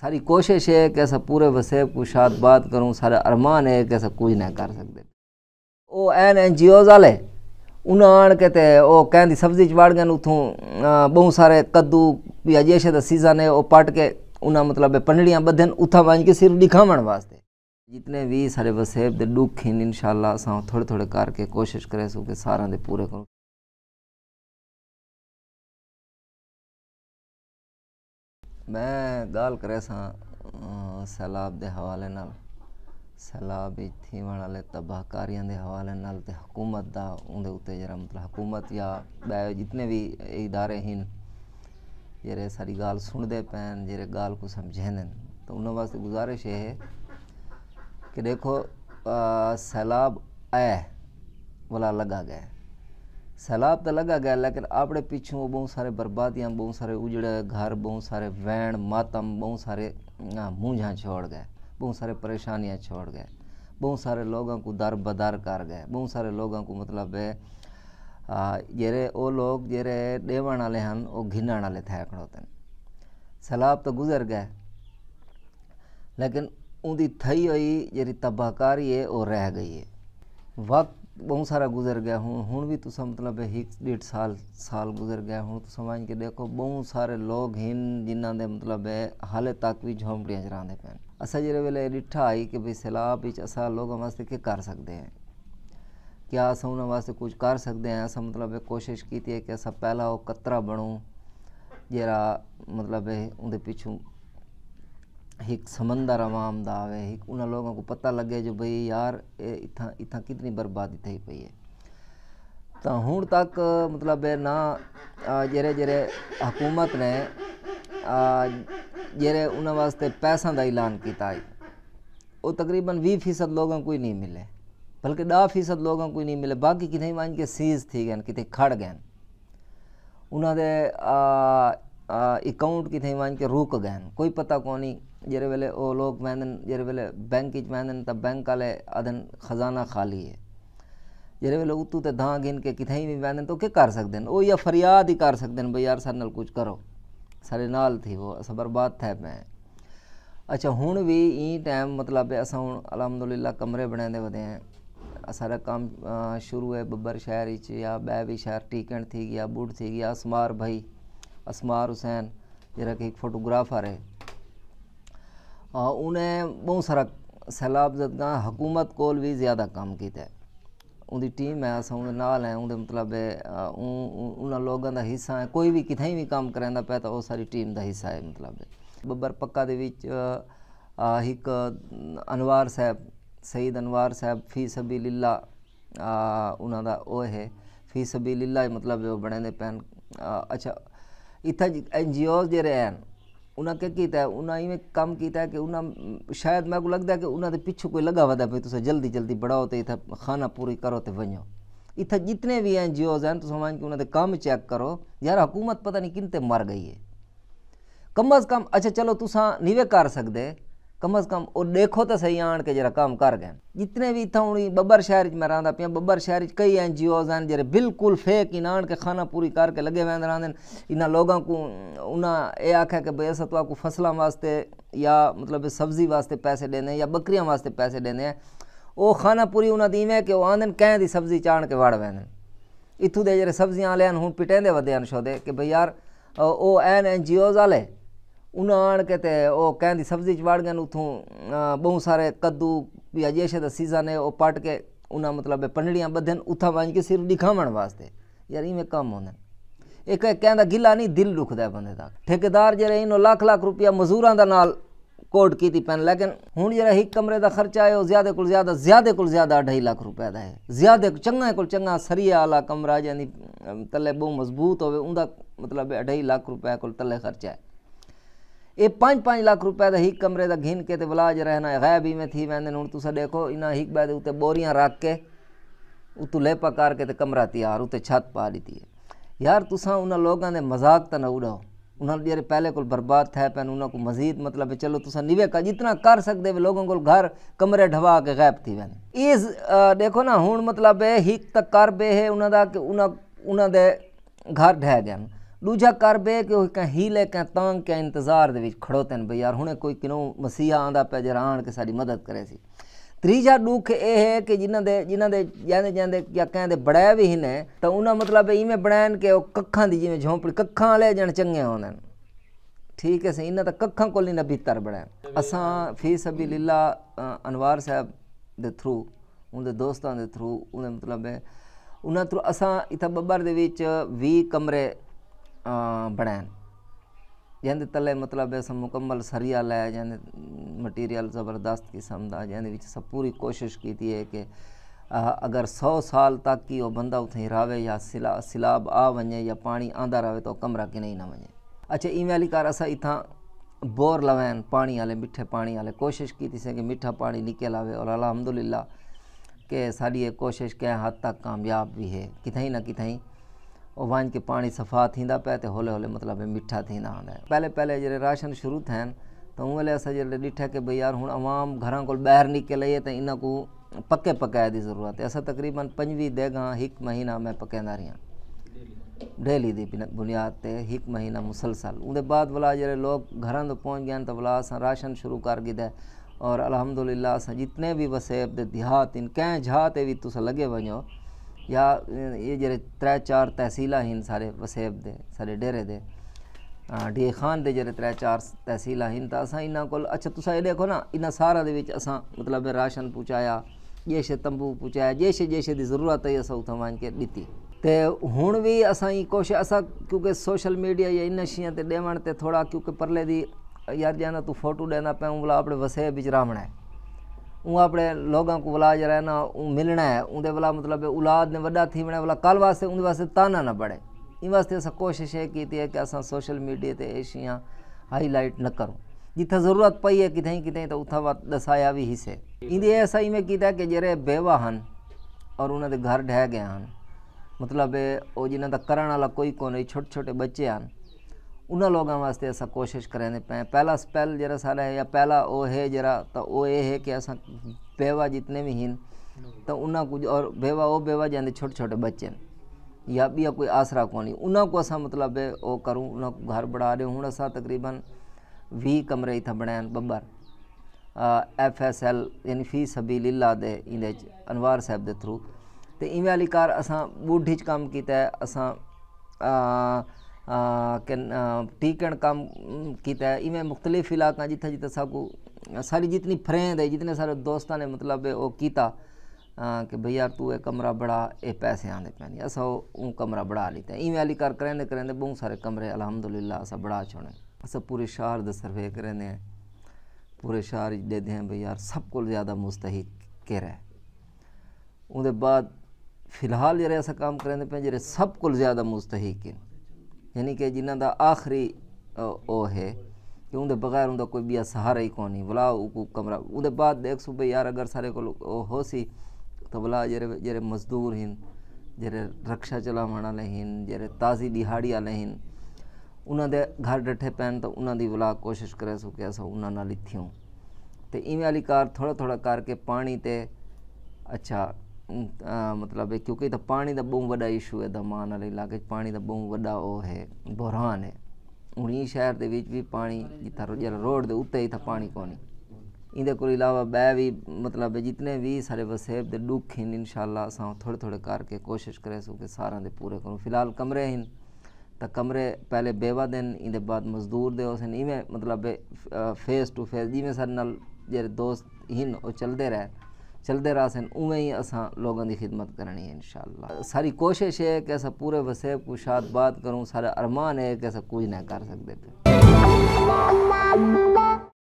ਸਾਰੀ ਕੋਸ਼ਿਸ਼ ਹੈ ਕਿ ऐसा ਪੂਰੇ ਵਸੇਬ ਕੋ ਸ਼ਾਦ ਬਾਤ ਕਰੂੰ ਸਾਰਾ ਅਰਮਾਨ ਹੈ ਕਿ ऐसा ਕੁਝ ਨਾ ਕਰ ਸਕਦੇ ਉਹ ਐਨ ਐਨ ਜੀਓਜ਼ ਵਾਲੇ ਉਹਨਾਂ ਆਣ ਕੇ ਤੇ ਉਹ ਕਹਿੰਦੀ ਸਬਜ਼ੀ ਚ ਵੜ ਗਏ ਉਥੋਂ ਬਹੁਤ ਸਾਰੇ ਕੱਦੂ ਵੀ ਅਜੇ ਦਾ ਸੀਜ਼ਨ ਹੈ ਉਹ ਪਟ ਕੇ ਉਹਨਾਂ ਮਤਲਬ ਪੰਡੜੀਆਂ ਬਧਨ ਉਥਾਂ ਵਾਂਜ ਕੇ ਸਿਰ ਦਿਖਾਉਣ ਵਾਸਤੇ ਜਿਤਨੇ ਵੀ ਸਾਰੇ ਵਸੇਬ ਦੇ ਦੁੱਖ ਹਨ ਇਨਸ਼ਾਅੱਲਾ ਸਾਂ ਥੋੜੇ ਥੋੜੇ ਕਰਕੇ ਕੋਸ਼ਿਸ਼ ਕਰੇ ਸੋ ਕਿ ਸਾਰਿਆਂ ਦੇ ਪੂਰੇ ਕਰੋ मैं गाल कर अं, सैलाब के हवाले न सैलाब थीवण वाले तबाहकारियां के हवाले नाल ते हुकूमत का उनके उत्ते जरा मतलब हुकूमत या बै जितने भी इदारे हैं जरे सारी गाल सुनते पैन जे गाल को समझेंदे तो उन्होंने वास्ते गुजारिश ये है कि देखो अं, सैलाब आया वाला लगा गया सैलाब तो लगा गया लेकिन अपने पीछू बहुत सारे बर्बादियाँ बहुत सारे उजड़े घर बहुत सारे वैन मातम बहुत सारे मूँझा छोड़ गए बहुत सारे परेशानियाँ छोड़ गए बहुत सारे लोगों को दर बदर कर गए बहुत सारे लोगों को मतलब है जेरे ओ लोग जेरे देवण वाले हैं वो घिनण वाले थे खड़ोते सैलाब तो गुजर गए लेकिन उनकी थई हुई जी तबाहकारी है वो रह गई है वक्त ਬਹੁਤ ਸਾਰਾ ਗੁਜ਼ਰ ਗਿਆ ਹੁਣ ਹੁਣ ਵੀ ਤੁਸੀਂ ਮਤਲਬ ਇੱਕ 1.5 ਸਾਲ ਸਾਲ ਗੁਜ਼ਰ ਗਿਆ ਹੁਣ ਤੁਸੀਂ ਸਮਝ ਕੇ ਦੇਖੋ ਬਹੁਤ ਸਾਰੇ ਲੋਕ ਹਨ ਜਿਨ੍ਹਾਂ ਦੇ ਮਤਲਬ ਹੈ ਹਾਲੇ ਤੱਕ ਵੀ ਝੌਂਪੜੀਆਂ ਚ ਰਹਿੰਦੇ ਪੈਣ ਅਸਾ ਜਿਹੜੇ ਵੇਲੇ ਡਿੱਠਾ ਆਈ ਕਿ ਵੀ ਸਲਾਬ ਵਿੱਚ ਅਸਾ ਲੋਕਾਂ ਵਾਸਤੇ ਕੀ ਕਰ ਸਕਦੇ ਹਾਂ ਕੀ ਅਸਾਂ ਉਹਨਾਂ ਵਾਸਤੇ ਕੁਝ ਕਰ ਸਕਦੇ ਹਾਂ ਅਸਾ ਮਤਲਬ ਹੈ ਕੋਸ਼ਿਸ਼ ਕੀਤੀ ਹੈ ਕਿ ਅਸਾ ਪਹਿਲਾ ਉਹ ਕਤਰਾ ਬਣੂ ਜਿਹੜਾ ਮਤਲਬ ਹੈ ਉਹਦੇ ਪਿੱਛੋਂ एक समंदर आवाम आवे एक उन लोगों को पता लगे जो भाई यार इतना इतना कितनी बर्बादी थी पी है तो हूँ तक मतलब ना जरे जरे हुकूमत ने जरे उन वास्ते पैसा का ऐलान किया वो तकरीबन भी फीसद लोगों को ही नहीं मिले बल्कि दह फीसद लोगों को ही नहीं मिले बाकी कितने मान के सीज थी गए कितने खड़ गए उन्होंने अकाउंट के रुक गए එකකවුන්්කි තෙමංච රූකගෑන් කොයි පතාකෝනි ජෙරවෙල ඕලෝක මෑදන් ජෙරවෙල බැංකිච මෑදන් ත බැංකාලේ අදන් खजाना खाली है जरेवेल उतू तो धाँ गिन के कितहीं भी वैन तो के कर सकते हैं ओ या फरियाद ही कर सकते हैं भाई यार सारे नाल कुछ करो सारे नाल थी वो अस बर्बाद थे मैं अच्छा हूँ भी ई टाइम मतलब अस हूँ अलहमदुल्ला कमरे बने दे वे हैं सारा काम शुरू है बब्बर शहर या बै भी शहर टीकण थी गया बुढ़ थी गया समार भाई असमार हुसैन जरा कि एक फ़ोटोग्राफ़र है उन्हें बहुत सारा सैलाब जदगा हुकूमत कोल भी ज़्यादा काम किया उनकी टीम है अस उनके नाल है उनके मतलब उन्होंने लोगों का हिस्सा है कोई भी कितें भी काम करेंदा पै तो वह सारी टीम का हिस्सा है मतलब बब्बर पक्का के एक अं, अनवार साहब सईद अनवार साहब फी सभी लीला उन्हों का वह है फी सभी लीला मतलब बने दे पैन अच्छा इतना एन जी ओज जे आहिनि उन्हनि खे की त उन इएं कमु कि उन शायदि मेरे को लगता है कि उन ते पिछु कोई लॻा वदा भई तुस जल्दी जल्दी बढ़ाओ तो इतना खाना पूरी करो तो वञो इथा जितने भी एन जी ओज हैं तुस वञी उन ते कमु चेक करो यार हुकूमत पता नहीं किनते मर गई है कम अज़ कम अच्छा चलो तुसां निवे कर सकते कम अज़ कम और देखो तो सही आन के जरा काम कर गए जितने भी इतना उन्हीं बब्बर शहर में रहता पिया बब्बर शहर कई एन जी ओज हैं जरे बिल्कुल फेक इन आन के खाना पूरी करके लगे हुए रहते इन्होंने लोगों को उन्हें ये आख्या कि भाई असत आपको फसलों वास्ते या मतलब सब्जी वास्ते पैसे देने या बकरियों वास्ते पैसे देने हैं वो खाना पूरी उन्होंने इवें कि वह आंदन कैं की सब्जी चाण के वाड़ वेंदन इतों के जरे सब्जियां आए हूँ पिटेंदे वे हैं कि भाई यार वो एन एन जी ओज आए ਉਹਨਾਂ ਆਣ ਕੇ ਤੇ ਉਹ ਕਹਿੰਦੀ ਸਬਜ਼ੀ ਚ ਵਾੜ ਗਏ ਉਥੋਂ ਬਹੁਤ ਸਾਰੇ ਕੱਦੂ ਜਾਂ ਜੇ ਸ਼ਦ ਸੀਜ਼ਨ ਹੈ ਉਹ ਪਟ ਕੇ ਉਹਨਾਂ ਮਤਲਬ ਪੰਡੜੀਆਂ ਬਧਨ ਉਥਾਂ ਵਾਂਝ ਕੇ ਸਿਰ ਦਿਖਾਵਣ ਵਾਸਤੇ ਯਾਰ ਇਵੇਂ ਕੰਮ ਹੁੰਦਾ ਇੱਕ ਕਹਿੰਦਾ ਗਿੱਲਾ ਨਹੀਂ ਦਿਲ ਰੁਕਦਾ ਬੰਦੇ ਦਾ ਠੇਕੇਦਾਰ ਜਿਹੜੇ ਇਹਨੂੰ ਲੱਖ ਲੱਖ ਰੁਪਇਆ ਮਜ਼ਦੂਰਾਂ ਦਾ ਨਾਲ ਕੋਟ ਕੀਤੀ ਪੈਣ ਲੇਕਿਨ ਹੁਣ ਜਿਹੜਾ ਇੱਕ ਕਮਰੇ ਦਾ ਖਰਚਾ ਹੈ ਉਹ ਜ਼ਿਆਦਾ ਕੋਲ ਜ਼ਿਆਦਾ ਜ਼ਿਆਦਾ ਕੋਲ ਜ਼ਿਆਦਾ 2.5 ਲੱਖ ਰੁਪਏ ਦਾ ਹੈ ਜ਼ਿਆਦਾ ਚੰਗਾ ਕੋਲ ਚੰਗਾ ਸਰੀਆ ਵਾਲਾ ਕਮਰਾ ਜਾਨੀ ਤਲੇ ਬਹੁਤ ਮਜ਼ਬੂਤ ਹੋਵੇ ਉਹਦਾ ਮਤਲਬ 2.5 ਲੱਖ ਰੁਪਏ ਕੋਲ ਤਲੇ ਖਰਚਾ ਹੈ ਇਹ 5-5 ਲੱਖ ਰੁਪਏ ਦਾ ਇੱਕ ਕਮਰੇ ਦਾ ਘਿੰਨ ਕੇ ਤੇ रहना गैब ਹੈ ਗਾਇਬ ਹੀ ਮੈਂ ਥੀ ਵੈਂਦੇ ਹੁਣ ਤੁਸੀਂ ਦੇਖੋ ਇਨਾ ਇੱਕ ਬੈ ਦੇ ਉੱਤੇ ਬੋਰੀਆਂ ਰੱਖ ਕੇ ਉਤੋਂ ਲੈਪਾ ਕਰਕੇ ਤੇ ਕਮਰਾ ਤਿਆਰ ਉਤੇ ਛੱਤ ਪਾ ਦਿੱਤੀ ਹੈ ਯਾਰ ਤੁਸੀਂ ਉਹਨਾਂ ਲੋਕਾਂ ਦੇ ਮਜ਼ਾਕ उन्होंने जरे पहले को बर्बाद थे पैन उन्होंने को मजीद मतलब चलो तुसा निवे का जितना कर सकते वे लोगों को घर कमरे ढवा के गायब थी वन इस देखो ना हूँ मतलब है हिक तक कर बे उन्होंने उन्होंने घर ढह गया ਦੂਜਾ ਕਰ ਬੇ ਕਿ ਉਹ ਕਹ ਹੀਲੇ ਕਹ ਤਾਂ ਕਿ ਇੰਤਜ਼ਾਰ ਦੇ ਵਿੱਚ ਖੜੋ ਤਨ ਬਈ ਯਾਰ ਹੁਣੇ ਕੋਈ ਕਿਨੋ ਮਸੀਹਾ ਆਂਦਾ ਪਿਆ ਜਰਾਣ ਕੇ ਸਾਡੀ ਮਦਦ ਕਰੇ ਸੀ ਤੀਜਾ ਦੁੱਖ ਇਹ ਹੈ ਕਿ ਜਿਨ੍ਹਾਂ ਦੇ ਜਿਨ੍ਹਾਂ ਦੇ ਜਾਂਦੇ ਜਾਂਦੇ ਜਾਂ ਕਹਿੰਦੇ ਬੜਾ ਵੀ ਹੀ ਨੇ ਤਾਂ ਉਹਨਾਂ ਮਤਲਬ ਇਵੇਂ ਬਣਾਇਨ ਕਿ ਉਹ ਕੱਖਾਂ ਦੀ ਜਿਵੇਂ ਝੌਂਪੜੀ ਕੱਖਾਂ ਵਾਲੇ ਜਣ ਚੰਗੇ ਹੁੰਦੇ ਨੇ ਠੀਕ ਹੈ ਸਹੀ ਇਹਨਾਂ ਤਾਂ ਕੱਖਾਂ ਕੋਲ ਨਾ ਨਬੀਤਰ ਬਣਾ ਅਸਾਂ ਫੀ ਲਿਲਾ ਅਨਵਾਰ ਸਾਹਿਬ ਦੇ ਥਰੂ ਉਹਦੇ ਦੋਸਤਾਂ ਦੇ ਥਰੂ ਉਹਨਾਂ ਮਤਲਬ ਹੈ ਉਹਨਾਂ ਤੋਂ ਅਸਾਂ ਇਥੇ ਬੱਬਰ ਦੇ ਵਿੱਚ 20 ਕਮਰੇ ਬਣਾਉਣ ਜਿਹਦੇ ਤਲੇ ਮਤਲਬ ਇਸ ਮੁਕੰਮਲ ਸਰੀਆ ਲੈ ਜਾਂਦੇ ਮਟੀਰੀਅਲ ਜ਼ਬਰਦਸਤ ਕਿਸਮ ਦਾ ਜਿਹਦੇ ਵਿੱਚ ਸਭ ਪੂਰੀ ਕੋਸ਼ਿਸ਼ ਕੀਤੀ ਹੈ ਕਿ ਅਗਰ 100 ਸਾਲ ਤੱਕ ਕੀ ਉਹ ਬੰਦਾ ਉਥੇ ਰਾਵੇ ਜਾਂ ਸਿਲਾ ਸਿਲਾਬ ਆ ਵਣੇ ਜਾਂ ਪਾਣੀ ਆਂਦਾ ਰਾਵੇ ਤਾਂ ਕਮਰਾ ਕਿ ਨਹੀਂ ਨਾ ਵਣੇ ਅੱਛਾ ਇਵੇਂ ਵਾਲੀ ਕਾਰ ਅਸਾਂ ਇਥਾਂ ਬੋਰ ਲਵੈਨ ਪਾਣੀ ਵਾਲੇ ਮਿੱਠੇ ਪਾਣੀ ਵਾਲੇ ਕੋਸ਼ਿਸ਼ ਕੀਤੀ ਸੀ ਕਿ ਮਿੱਠਾ ਪਾਣੀ ਨਿਕਲ ਆਵੇ ਔਰ ਅਲਹਮਦੁਲਿਲਾ ਕਿ ਸਾਡੀ ਇਹ ਕੋਸ਼ਿਸ਼ ਕਿ ਹੱਦ ਤੱਕ ਕਾਮਯਾਬ ਵੀ ਹੈ ਕਿਥੇ ਨਾ ਕਿਥੇ और वञ के पानी सफ़ा थी पे त हौले हौले मतलब मिठा थींदा हूंदा पहले पहले जॾहिं राशन शुरू थिया तो त उन लाइ असां जॾहिं ॾिठा की भई यार हुन अवाम घरां कोल ॿाहिरि निकिल आई त इन को पके पकाए जी ज़रूरत है अस तक़रीबन पंजवीह देगा एक महीना में पकाईंदा रहिया डेली दी बुनियाद ते हिकु महीना मुसलसल उनके बाद भला जड़े लोग घरों तो पहुँच गए तो भला अस राशन शुरू कर गिदा और अलहमदुल्ला अस जितने भी वसेब देहात इन कें जहा भी तुस लगे वनो या ये जेह्ड़े त्रै चार तैह्सीलां हिन साढ़े वसेब दे साढ़े डेरे दे डी खान दे जेह्ड़े त्रै चार तैह्सीलां हिन त असां इन्ना कोल अच्छा तुस एह् देखो ना इन्ना सारा दे विच असां मतलब राशन पहुंचाया जैश तंबू पहुंचाया जैश जैश दी ज़रूरत आई असां उत्थां वञ के ॾिती ते हुन बि असांजी कोशिश असां क्योंकि सोशल मीडिया या इन शयूं ते ॾेवण ते थोरा क्योंकि परले दी यार ॼणा तूं फोटू ॾेंदा पिया उन भला अपने वसेब विच रामणा ऊँ अपने लोगों को वला जरा ना मिलना है उनके वाला मतलब औलाद ने वॾा थी वञण वला कल वास्ते उनके वास्ते ताना न पड़े इन वास्ते असां कोशिश इहे की है कि असां सोशल मीडिया ते एशिया हाईलाइट न करूँ जिथे ज़रूरत पई है किथे किथे तो उथा दसाया भी हिसे इंदी ऐसा ही में कीता कि जरे बेवा हन और उन्हें घर ढह गए हैं मतलब वो जिन्हें का करण वाला कोई कौन छोटे छोटे बच्चे हैं उन्होंने लोगों ਵਾਸਤੇ असं कोशिश करें पे ਪਏ ਪਹਿਲਾ ਸਪੈਲ ਜਿਹੜਾ ਸਾਰਾ ਹੈ ਜਾਂ ਪਹਿਲਾ है ਹੈ ਜਿਹੜਾ ਤਾਂ ਉਹ ਇਹ ਹੈ ਕਿ ਅਸਾਂ ਬੇਵਾ ਜਿਤਨੇ ਵੀ ਹਨ ਤਾਂ ਉਹਨਾਂ ਕੁਝ ਔਰ ਬੇਵਾ ਉਹ ਬੇਵਾ ਜਾਂਦੇ ਛੋਟੇ ਛੋਟੇ या भी कोई आसरा कोनी उन्होंने को असा मतलब वो करूँ उन्होंने घर बढ़ा रहे हूँ असा तकरीबन भी कमरे इतना बनाया बब्बर एफ एस एल यानी फी सबी लीला दे इंदे अनवार साहब के थ्रू तो इवें आली कार असा बूढ़ी च कम किया असा टीकण काम किया इवें मुख्तलिफ इलाक जितने जितने सबको सारी जितनी फ्रेंड है जितने सारे दोस्तों ने मतलब वो किया कि भाई यार तू ये कमरा बढ़ा ये पैसे आने पैने अस कमरा बढ़ा लीते हैं इवें अली कर करेंदे करेंदे बहुत सारे कमरे अलहमदुल्ला अस बढ़ा छोड़े अस पूरे शहर द सर्वे करेंदे हैं पूरे शहर दे दें भाई यार सब को ज़्यादा मुस्तक के रहे उनके बाद फिलहाल जरा अस काम करेंदे पे जरे सब को ज़्यादा मुस्तक हैं ਯਾਨੀ ਕਿ ਜਿਨ੍ਹਾਂ ਦਾ ਆਖਰੀ ਉਹ ਹੈ ਕਿ ਉਹਦੇ ਬਗੈਰ ਉਹਦਾ ਕੋਈ ਵੀ ਸਹਾਰਾ ਹੀ ਕੋਈ ਨਹੀਂ ਵਲਾ ਉਹ ਕਮਰਾ ਉਹਦੇ ਬਾਅਦ ਦੇਖ ਸੁਬੇ ਯਾਰ ਅਗਰ ਸਾਰੇ ਕੋਲ ਉਹ ਹੋ ਸੀ ਤਾਂ ਵਲਾ ਜਿਹੜੇ ਜਿਹੜੇ ਮਜ਼ਦੂਰ ਹਨ ਜਿਹੜੇ ਰਕਸ਼ਾ ਚਲਾਉਣ ਵਾਲੇ ਹਨ ਜਿਹੜੇ ਤਾਜ਼ੀ ਦਿਹਾੜੀ ਵਾਲੇ ਹਨ ਉਹਨਾਂ ਦੇ ਘਰ ਡੱਠੇ ਪੈਣ ਤਾਂ ਉਹਨਾਂ ਦੀ ਵਲਾ ਕੋਸ਼ਿਸ਼ ਕਰੇ ਸੋ ਕਿ ਅਸਾਂ ਉਹਨਾਂ ਨਾਲ ਇੱਥਿਓਂ ਤੇ ਇਵੇਂ ਵਾਲੀ ਕਾਰ ਥੋੜਾ ਥੋੜਾ ਕਰਕੇ ਪਾਣੀ ਤੇ ਅੱਛਾ मतलब क्योंकि ક્યુંકિ તો પાણી दा બહુ વડા ઇશ્યુ હે इलाके पानी का बहुत दा બહુ है ઓ है બુરહાન હે शहर के बीच भी पानी जितना जरा रोड के उत्ते ही पानी कोनी इंदे को इलावा बै भी मतलब जितने भी सारे वसेब के दुख हैं इन शाला अस थोड़े थोड़े करके कोशिश करे सो कि सारा के पूरे करूँ फिलहाल कमरे हैं तो कमरे पहले बेवा दिन इंदे बाद मजदूर दे उस इवें मतलब फेस टू फेस जिमें सारे नाल जेरे दोस्त हैं वो चलते रहे चलते रहसन उवें ही असा लोगों की खिदमत करनी है इंशाल्लाह सारी कोशिश है कि ऐसा पूरे वसेब को शाद बात करूँ सारा अरमान है कि ऐसा कुछ ना कर सकते थे